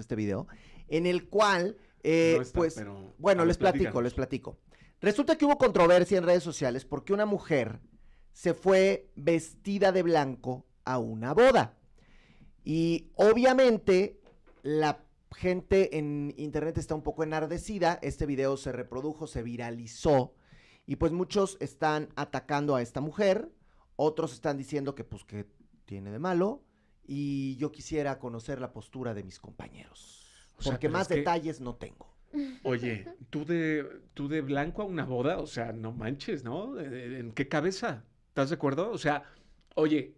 este video, en el cual, eh, pues, bueno, les platico, les platico. Resulta que hubo controversia en redes sociales porque una mujer se fue vestida de blanco a una boda. Y obviamente la gente en internet está un poco enardecida, este video se reprodujo, se viralizó y pues muchos están atacando a esta mujer, otros están diciendo que pues que tiene de malo y yo quisiera conocer la postura de mis compañeros. porque más detalles no tengo. Oye, tú de, tú de blanco a una boda, o sea, no manches, ¿no? Eh, eh, ¿En qué cabeza? ¿Estás de acuerdo? O sea, oye,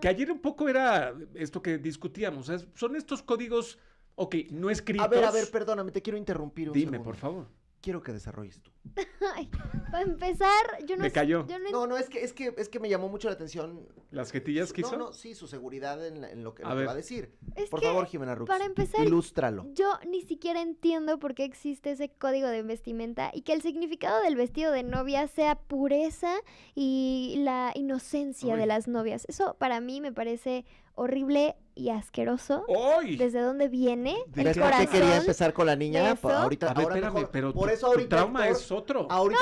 que ayer un poco era esto que discutíamos, son estos códigos, ok, no escritos. A ver, a ver, perdóname, te quiero interrumpir un Dime, por favor quiero que desarrolles tú. para empezar, yo no Me cayó. no... no, es que, es que es que me llamó mucho la atención. ¿Las jetillas que hizo? No, no, sí, su seguridad en, lo que, va a decir. por favor, Jimena Rux, para empezar, ilústralo. Yo ni siquiera entiendo por qué existe ese código de vestimenta y que el significado del vestido de novia sea pureza y la inocencia de las novias. Eso para mí me parece horrible y asqueroso. ¿Desde dónde viene? el corazón? quería empezar con la niña? ahorita, espérame, pero tu, trauma es otro. Ahorita,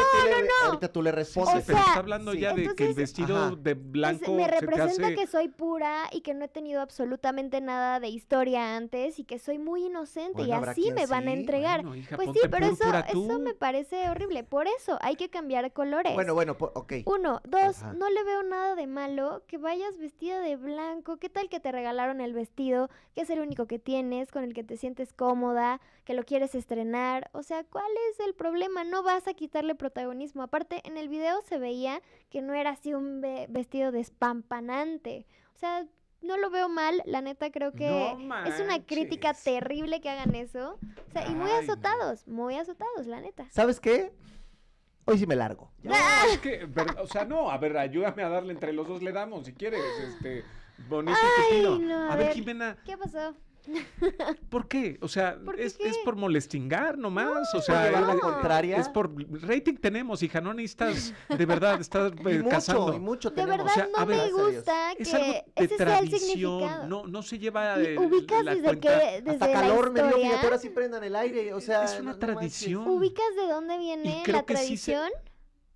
tú le, respondes. pero está hablando ya de que el vestido de blanco Me representa que soy pura y que no he tenido absolutamente nada de historia antes y que soy muy inocente y así me van a entregar. pues sí, pero eso, eso me parece horrible. Por eso hay que cambiar colores. Bueno, bueno, ok. Uno, dos, no le veo nada de malo que vayas vestida de blanco. ¿Qué tal que te regalaron el vestido, que es el único que tienes, con el que te sientes cómoda, que lo quieres estrenar. O sea, ¿cuál es el problema? No vas a quitarle protagonismo. Aparte, en el video se veía que no era así un vestido despampanante. O sea, no lo veo mal, la neta creo que es una crítica terrible que hagan eso. O sea, y muy azotados, muy azotados, la neta. ¿Sabes qué? Hoy sí me largo. Ah. o sea, no, a ver, ayúdame a darle entre los dos, le damos si quieres, este bonito Ay, No, a, ver, Jimena. ¿Qué pasó? ¿Por qué? O sea, es, es, por molestingar nomás. o sea, es, es por rating tenemos, hija, no necesitas, de verdad, estás eh, mucho, Y mucho de tenemos. verdad, o sea, no a ver, me gusta que es algo de ese tradición, sea el significado. No, no se lleva eh, ubicas la desde que desde Hasta calor medio, me ahora sí prendan el aire. O sea, es una tradición. Ubicas de dónde viene la tradición. Sí se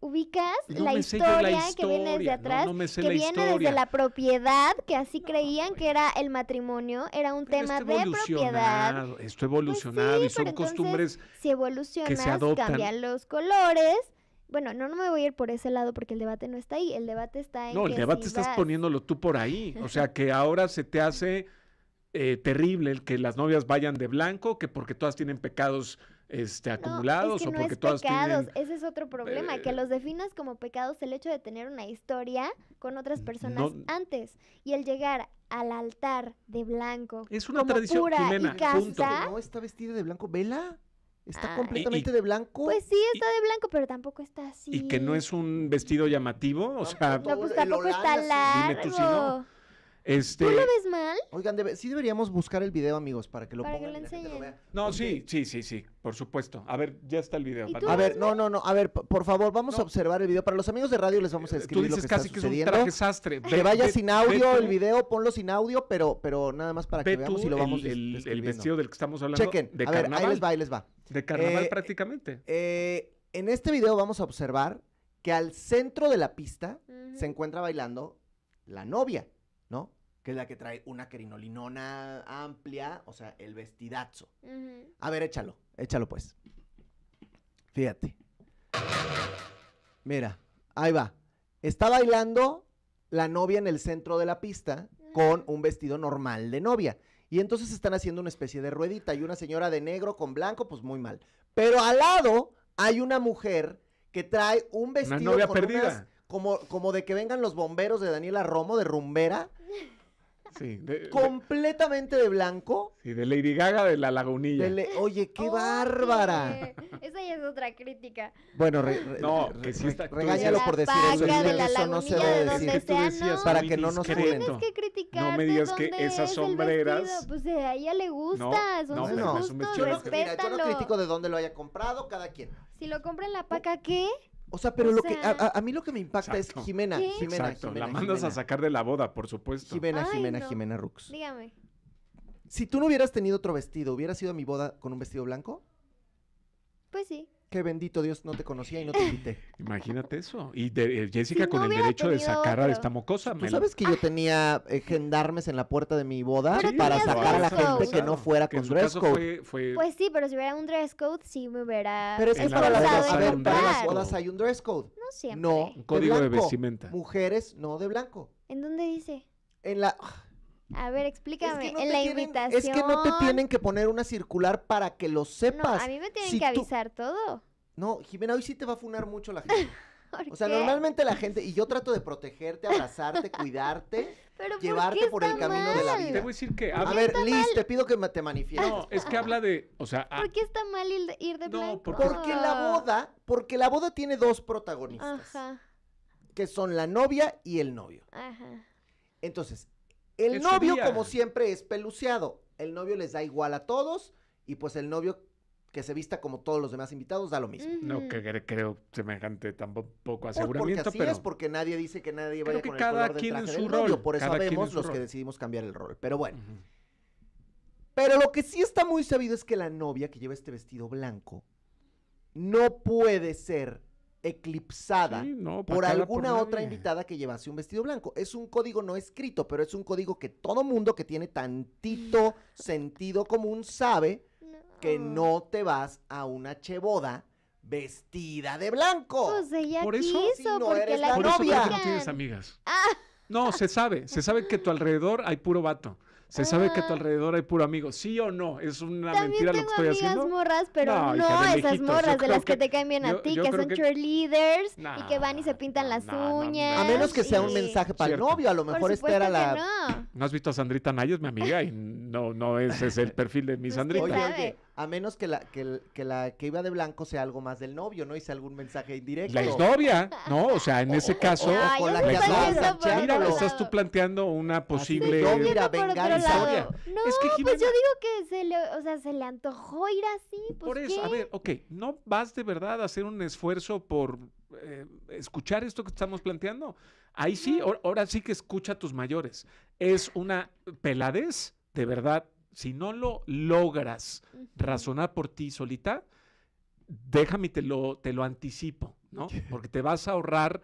ubicas la, historia que viene desde atrás, que viene historia. desde la propiedad, que así creían que era el matrimonio, era un tema de propiedad. Esto pues evolucionado y son costumbres si evolucionas, que se adoptan. cambian los colores. Bueno, no, no me voy a ir por ese lado porque el debate no está ahí, el debate está en No, el debate estás poniéndolo tú por ahí, o sea que ahora se te hace eh, terrible el que las novias vayan de blanco, que porque todas tienen pecados este, acumulados o porque es todas pecados. Ese es otro problema, que eh, los definas como pecados el hecho de tener una historia con otras personas antes y el llegar al altar de blanco. Es una tradición pura y No está vestida de blanco, vela. Está ah. completamente de blanco. Pues sí, está de blanco, pero tampoco está así. Y que no es un vestido llamativo, o sea, pues tampoco está largo. Este, ¿Tú lo ves mal? Oigan, sí deberíamos buscar el video, amigos, para que lo pongan. lo la No, sí, sí, sí, sí, por supuesto. A ver, ya está el video. A ver, no, no, no, a ver, por favor, vamos a observar el video. Para los amigos de radio les vamos a eh, Tú lo dices casi que es un traje sastre. que vaya sin audio el video, ponlo sin audio, pero, pero nada más para que veamos y lo vamos a el, el, vestido del que estamos hablando. Chequen, a ver, ahí les va, ahí les va. De carnaval eh, prácticamente. Eh, en este video vamos a observar que al centro de la pista se encuentra bailando la novia que es la que trae una querinolinona amplia, o sea, el vestidazo. A ver, échalo, échalo pues. Fíjate. Mira, ahí va. Está bailando la novia en el centro de la pista con un vestido normal de novia. Y entonces están haciendo una especie de ruedita y una señora de negro con blanco, pues muy mal. Pero al lado hay una mujer que trae un vestido una novia perdida. como, como de que vengan los bomberos de Daniela Romo, de rumbera, Sí, completamente de, blanco. Sí, de Lady Gaga de la lagunilla. oye, qué bárbara. esa ya es otra crítica. Bueno, no, re, regáñalo por decir eso. eso no se debe de decir. para que no nos tienes No me digas que esas sombreras. Pues eh, a ella le gusta. No, son no, sus no, gustos, yo no critico de dónde lo haya comprado cada quien. Si lo compra en la paca, ¿qué? O sea, pero lo que a, mí lo que me impacta es Jimena, Jimena, La mandas a sacar de la boda, por supuesto. Jimena, Jimena, Jimena Rux. Dígame. Si tú no hubieras tenido otro vestido, ¿hubieras ido a mi boda con un vestido blanco? Pues sí qué bendito Dios, no te conocía y no te invité. Imagínate eso. Y eh, Jessica con el derecho de sacar a esta mocosa. ¿Tú sabes que yo tenía eh, gendarmes en la puerta de mi boda para sacar a la gente que no fuera con dress code? Pues sí, pero si hubiera un dress code, sí me hubiera. Pero es que para las bodas, las bodas hay un dress code. No siempre. No, un código de vestimenta. Mujeres, no de blanco. ¿En dónde dice? En la. A ver, explícame, en la invitación... Es que no te tienen que poner una circular para que lo sepas. a mí me tienen que avisar todo. No, Jimena, hoy sí te va a funar mucho la gente. o sea, normalmente la gente, y yo trato de protegerte, abrazarte, cuidarte, llevarte por, el camino de la vida. Te voy a decir que... A ver, Liz, te pido que te manifiestes. No, es que habla de, o sea... ¿Por qué está mal ir de blanco? No, porque... porque la ah. boda, porque la boda tiene dos protagonistas. Ajá. Que son la novia y el novio. Ajá. Entonces, el novio, como siempre, es peluceado. El novio les da igual a todos y pues el novio que se vista como todos los demás invitados da lo mismo. No que creo, semejante tampoco pues, aseguramiento, porque así es porque nadie dice que nadie vaya con el cada su rol. por eso vemos los que decidimos cambiar el rol. Pero bueno. Pero lo que sí está muy sabido es que la novia que lleva este vestido blanco no puede ser eclipsada por alguna otra invitada que llevase un vestido blanco. Es un código no escrito, pero es un código que todo mundo que tiene tantito sentido común sabe que no te vas a una cheboda vestida de blanco. Pues por eso, no eres la, novia. no ah. No, se sabe, se sabe que a tu alrededor hay puro vato. Se sabe que a tu alrededor hay puro amigo. ¿Sí o no? Es una mentira lo que estoy haciendo. morras, pero no, esas morras de las que, te caen bien a ti, que son cheerleaders y que van y se pintan las uñas. a menos que sea un mensaje para el novio, a lo mejor esta era la. No. no. has visto a Sandrita Nayes, mi amiga, y no, no ese es el perfil de mi pues, Sandrita. A menos que la que, la que iba de blanco sea algo más del novio, ¿no? Hice algún mensaje indirecto. La exnovia, ¿no? O sea, en ese caso. la mira, estás tú planteando una posible. No, mira, venganza. No, es que pues yo digo que se le, antojó ir así. Pues por eso, a ver, ok, no vas de verdad a hacer un esfuerzo por eh, escuchar esto que estamos planteando. Ahí sí, ahora sí que escucha a tus mayores. Es una peladez de verdad si no lo logras razonar por ti solita, déjame te lo, te lo anticipo, ¿no? Porque te vas a ahorrar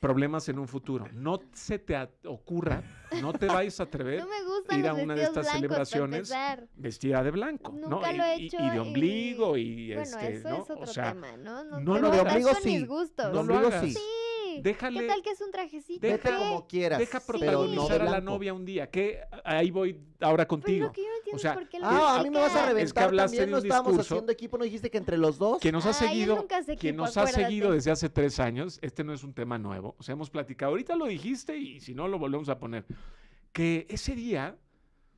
problemas en un futuro. No se te ocurra, no te vayas a atrever A ir a una de estas celebraciones vestida de blanco, ¿no? y, de ombligo y, este, eso ¿no? Es otro ¿no? No, no lo de ombligo No sí. Déjale, ¿Qué tal que es un trajecito? Deja, como quieras. Deja protagonizar a la novia un día. Que ahí voy ahora pues contigo. yo no o sea, ah, a mí me vas a reventar. Es que hablaste También un estábamos haciendo equipo, no dijiste que entre los dos. Que nos ha seguido, que nos ha seguido desde hace tres años. Este no es un tema nuevo. O sea, hemos platicado. Ahorita lo dijiste y si no lo volvemos a poner. Que ese día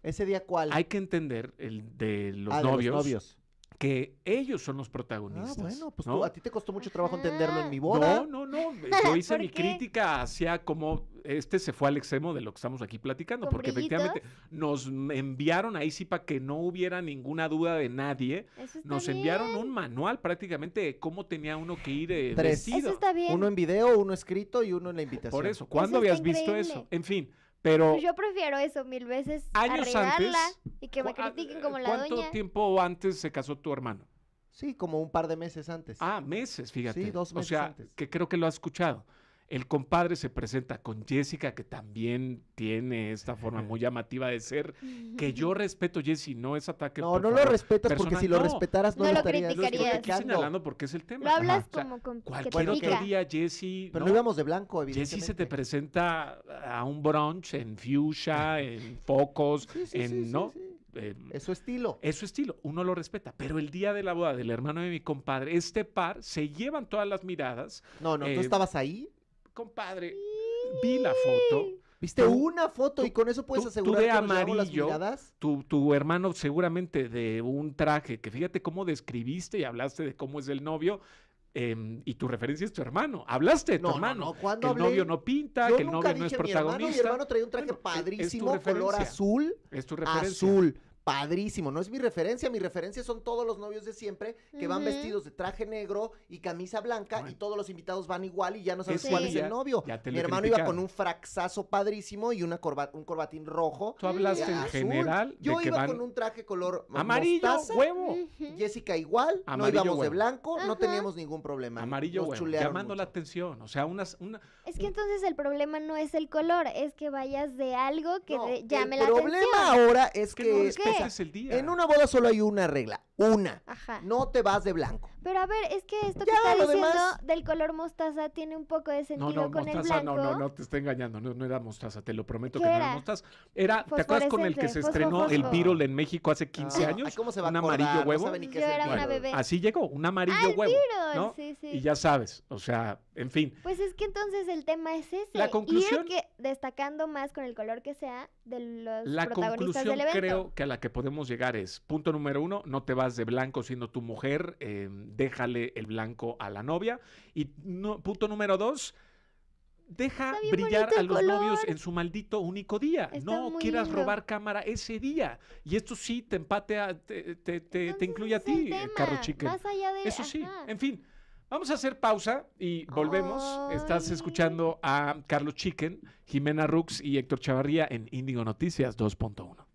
¿Ese día cuál? Hay que entender el de los, ah, de los novios, que ellos son los protagonistas. Ah, bueno, pues a ti te costó mucho trabajo entenderlo en mi boda. No, no, no. Eh, yo hice mi crítica hacia cómo este se fue al extremo de lo que estamos aquí platicando, porque efectivamente nos enviaron ahí sí para que no hubiera ninguna duda de nadie. nos enviaron un manual prácticamente de cómo tenía uno que ir eh, Vestido. Eso Uno en video, uno escrito y uno en la invitación. Por eso, ¿cuándo habías visto eso? En fin. Pero pues yo prefiero eso mil veces. Años antes. Y que me ah, critiquen como la ¿Cuánto tiempo antes se casó tu hermano? Sí, como un par de meses antes. Ah, meses, fíjate. Sí, dos meses. O sea, que creo que lo has escuchado. El compadre se presenta con Jessica, que también tiene esta forma muy llamativa de ser, que yo respeto, Jessy, no es ataque. No, no lo respetas porque si lo respetaras no, no lo estarías señalando porque es el tema. Lo hablas como con Cualquier que otro día, Jessy. Pero no, íbamos de blanco, evidentemente. Jessy se te presenta a un brunch en fuchsia, en focos, sí, sí, en. Sí, ¿No? Eh, es su estilo. Es su estilo, uno lo respeta. Pero el día de la boda del hermano de mi compadre, este par se llevan todas las miradas. No, no, tú eh, estabas ahí compadre, vi la foto. Viste una foto y con eso puedes tú, asegurar de que amarillo, las miradas. Tu, tu hermano seguramente de un traje que fíjate cómo describiste y hablaste de cómo es el novio. Em, y tu referencia es tu hermano. Hablaste de tu hermano. que el novio no pinta, que el novio no es protagonista. Mi hermano, mi hermano traía un traje padrísimo padrísimo, color azul. Es tu referencia. Azul padrísimo, no es mi referencia, mi referencia son todos los novios de siempre que van vestidos de traje negro y camisa blanca y todos los invitados van igual y ya no sabes cuál es el novio. mi hermano iba con un fraxazo padrísimo y una un corbatín rojo. Tú hablas en general. Yo iba con un traje color amarillo, huevo. Jessica igual, no íbamos de blanco, no teníamos ningún problema. Amarillo, Nos llamando la atención, o sea, unas... Una, es que entonces el problema no es el color, es que vayas de algo que llame la atención. El problema ahora es que... En una boda solo hay una regla. Una. Ajá. No te vas de blanco. Pero a ver, es que esto que está diciendo del color mostaza tiene un poco de sentido no, no, con mostaza, el No, no, no, te está engañando. No, era mostaza, te lo prometo que no era mostaza. Era, ¿te acuerdas con el que se estrenó el Virol en México hace 15 ah, años? ¿Cómo se va un amarillo huevo. Así llegó, un amarillo huevo. ¿no? sí, sí. Y ya sabes, o sea, en fin. Pues es que entonces el tema es ese. La conclusión. es que, destacando más con el color que sea de los la protagonistas conclusión del evento. creo que a la que podemos llegar es, punto número uno, no te vas de blanco siendo tu mujer, em, déjale el blanco a la novia. Y punto número dos, deja brillar a los novios en su maldito único día. no quieras robar cámara ese día. Y esto sí te empate, te, incluye a ti, eh, Carlos Chiquen, Eso sí, en fin. Vamos a hacer pausa y volvemos. Estás escuchando a Carlos Chicken, Jimena Rux y Héctor Chavarría en Índigo Noticias 2.1.